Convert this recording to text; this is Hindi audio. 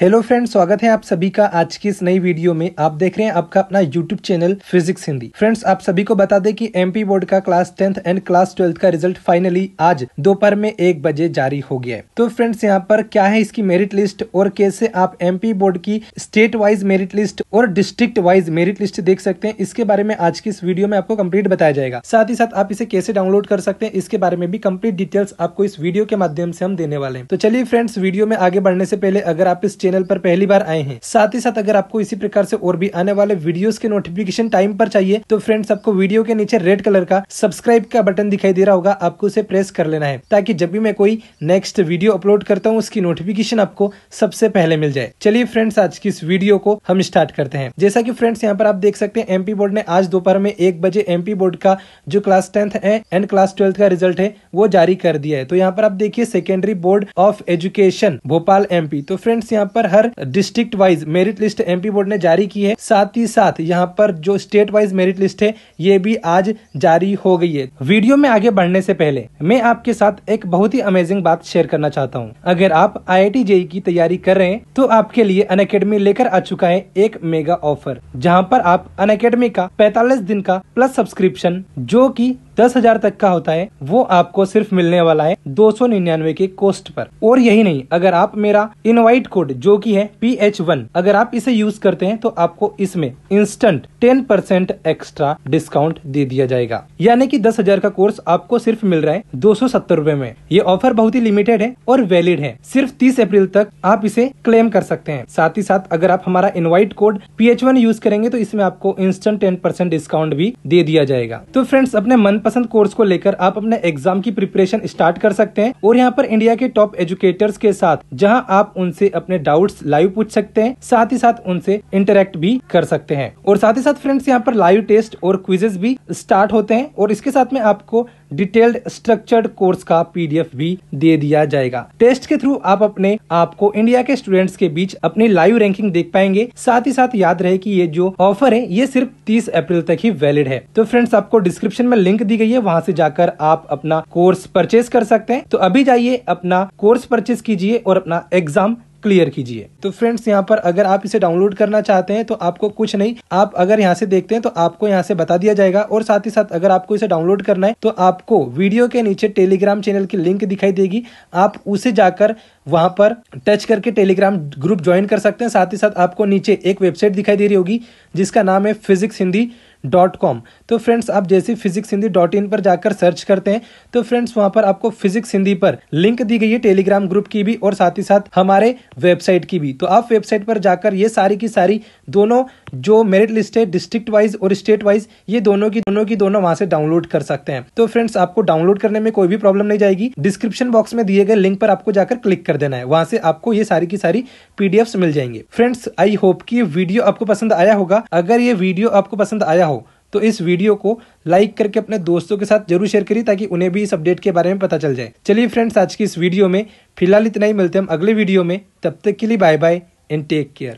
हेलो फ्रेंड्स स्वागत है आप सभी का आज की इस नई वीडियो में आप देख रहे हैं आपका अपना YouTube channel physics Hindi friends आप सभी को बता दें कि एमपी बोर्ड का class tenth and class twelfth का रिजल्ट फाइनली आज दोपहर में एक बजे जारी हो गया है तो फ्रेंड्स यहाँ पर क्या है इसकी मेरिट लिस्ट और कैसे आप एम बोर्ड की स्टेट वाइज मेरिट लिस्ट और डिस्ट्रिक्ट वाइज मेरिट लिस्ट देख सकते हैं इसके बारे में आज की इस वीडियो में आपको कम्प्लीट बताया जाएगा साथ ही साथ आप इसे कैसे डाउनलोड कर सकते हैं इसके बारे में भी कम्प्लीट डिटेल्स आपको इस वीडियो के माध्यम से हम देने वाले हैं तो चलिए फ्रेंड्स वीडियो में आगे बढ़ने से पहले अगर आप इस चैनल पर पहली बार आए हैं साथ ही साथ अगर आपको इसी प्रकार से और भी आने वाले वीडियोस के नोटिफिकेशन टाइम पर चाहिए तो फ्रेंड्स आपको वीडियो के नीचे रेड कलर का सब्सक्राइब का बटन दिखाई दे रहा होगा आपको उसे प्रेस कर लेना है ताकि जब भी मैं कोई नेक्स्ट वीडियो अपलोड करता हूँ उसकी नोटिफिकेशन आपको सबसे पहले मिल जाए चलिए फ्रेंड्स आज की इस वीडियो को हम स्टार्ट करते हैं जैसा की फ्रेंड्स यहाँ पर आप देख सकते हैं एमपी बोर्ड ने आज दोपहर में एक बजे एमपी बोर्ड का जो क्लास टेंथ है एंड क्लास ट्वेल्थ का रिजल्ट है वो जारी कर दिया है तो यहाँ पर आप देखिए secondary board of education Bhopal MP तो फ्रेंड्स यहाँ पर हर district wise merit list MP board ने जारी की है साथ ही साथ यहाँ पर जो स्टेट वाइज मेरिट लिस्ट है ये भी आज जारी हो गई है वीडियो में आगे बढ़ने से पहले मैं आपके साथ एक बहुत ही अमेजिंग बात शेयर करना चाहता हूँ अगर आप आई आई e की तैयारी कर रहे हैं तो आपके लिए अन लेकर आ चुका है एक मेगा ऑफर जहाँ पर आप अन का पैतालीस दिन का प्लस सब्सक्रिप्शन जो की दस हजार तक का होता है वो आपको सिर्फ मिलने वाला है दो सौ निन्यानवे के कोस्ट पर और यही नहीं अगर आप मेरा इनवाइट कोड जो कि है पी एच वन अगर आप इसे यूज करते हैं तो आपको इसमें instant ten percent extra discount दे दिया जाएगा यानी कि दस हजार का कोर्स आपको सिर्फ मिल रहा है दो सौ सत्तर रूपए में ये ऑफर बहुत ही लिमिटेड है और वैलिड है सिर्फ तीस अप्रैल तक आप इसे क्लेम कर सकते हैं साथ ही साथ अगर आप हमारा invite code P H one use करेंगे तो इसमें आपको इंस्टेंट टेन परसेंट डिस्काउंट भी दे दिया जाएगा तो फ्रेंड्स अपने मन मनपसंद कोर्स को लेकर आप अपने एग्जाम की प्रिपरेशन स्टार्ट कर सकते हैं और यहाँ पर इंडिया के टॉप एजुकेटर्स के साथ जहाँ आप उनसे अपने डाउट्स लाइव पूछ सकते हैं साथ ही साथ उनसे इंटरेक्ट भी कर सकते हैं और साथ ही साथ फ्रेंड्स यहाँ पर लाइव टेस्ट और क्विजेस भी स्टार्ट होते हैं और इसके साथ में आपको डिटेल्ड स्ट्रक्चर्ड कोर्स का पीडीएफ भी दे दिया जाएगा टेस्ट के थ्रू आप अपने आप को इंडिया के स्टूडेंट्स के बीच अपनी लाइव रैंकिंग देख पाएंगे साथ ही साथ याद रहे कि ये जो ऑफर है ये सिर्फ 30 अप्रैल तक ही वैलिड है तो फ्रेंड्स आपको डिस्क्रिप्शन में लिंक दी गई है वहाँ से जाकर आप अपना कोर्स परचेज कर सकते हैं तो अभी जाइए अपना कोर्स परचेज कीजिए और अपना एग्जाम क्लियर कीजिए तो फ्रेंड्स यहाँ पर अगर आप इसे डाउनलोड करना चाहते हैं तो आपको कुछ नहीं आप अगर यहाँ से देखते हैं तो आपको यहाँ से बता दिया जाएगा और साथ ही साथ अगर आपको इसे डाउनलोड करना है तो आपको वीडियो के नीचे टेलीग्राम चैनल की लिंक दिखाई देगी आप उसे जाकर वहां पर टच करके टेलीग्राम ग्रुप ज्वाइन कर सकते हैं साथ ही साथ आपको नीचे एक वेबसाइट दिखाई दे रही होगी जिसका नाम है फिजिक्स हिंदी डॉट कॉम तो फ्रेंड्स आप जैसे फिजिक्स हिंदी डॉट इन पर जाकर सर्च करते हैं तो फ्रेंड्स वहां पर आपको फिजिक्स हिंदी पर लिंक दी गई है टेलीग्राम ग्रुप की भी और साथ ही साथ हमारे वेबसाइट की भी तो आप वेबसाइट पर जाकर ये सारी की सारी दोनों जो मेरिट लिस्ट है डिस्ट्रिक्ट वाइज और स्टेट वाइज ये दोनों की दोनों की दोनों वहां से डाउनलोड कर सकते हैं तो फ्रेंड्स आपको डाउनलोड करने में कोई भी प्रॉब्लम नहीं जाएगी डिस्क्रिप्शन बॉक्स में दिए गए लिंक पर आपको जाकर क्लिक कर देना है वहां से आपको ये सारी की सारी पीडीएफ मिल जाएंगे फ्रेंड्स आई होप की ये वीडियो आपको पसंद आया होगा अगर ये वीडियो आपको पसंद आया हो तो इस वीडियो को लाइक करके अपने दोस्तों के साथ जरूर शेयर करिए ताकि उन्हें भी इस अपडेट के बारे में पता चल जाए चलिए फ्रेंड्स आज की इस वीडियो में फिलहाल इतना ही मिलते हैं अगले वीडियो में तब तक के लिए bye bye and take care